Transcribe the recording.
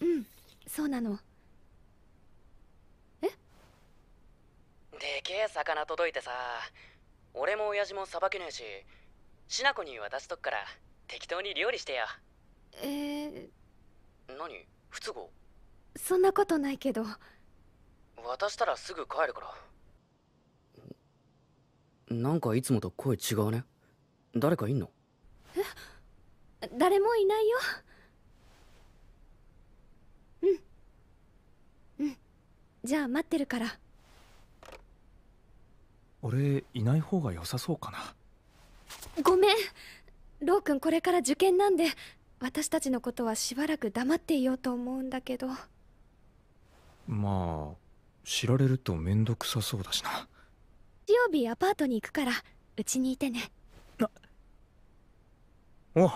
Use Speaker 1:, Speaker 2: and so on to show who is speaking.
Speaker 1: うんそうなの
Speaker 2: えでけえ魚届いてさ俺も親父もさばけねえししなこに渡しとくから適当に料理してよ
Speaker 1: えー、
Speaker 2: 何不都合
Speaker 1: そんなことないけど
Speaker 2: 渡したらすぐ帰るから
Speaker 3: なんかいつもと声違うね誰かいんの
Speaker 1: え誰もいないよじゃあ待ってるから
Speaker 4: 俺いない方が良さそうかな
Speaker 1: ごめんロー君これから受験なんで私たちのことはしばらく黙っていようと思うんだけど
Speaker 5: まあ知られると面倒くさそうだしな
Speaker 1: 日曜日アパートに行くからうちにいてねあ
Speaker 5: おう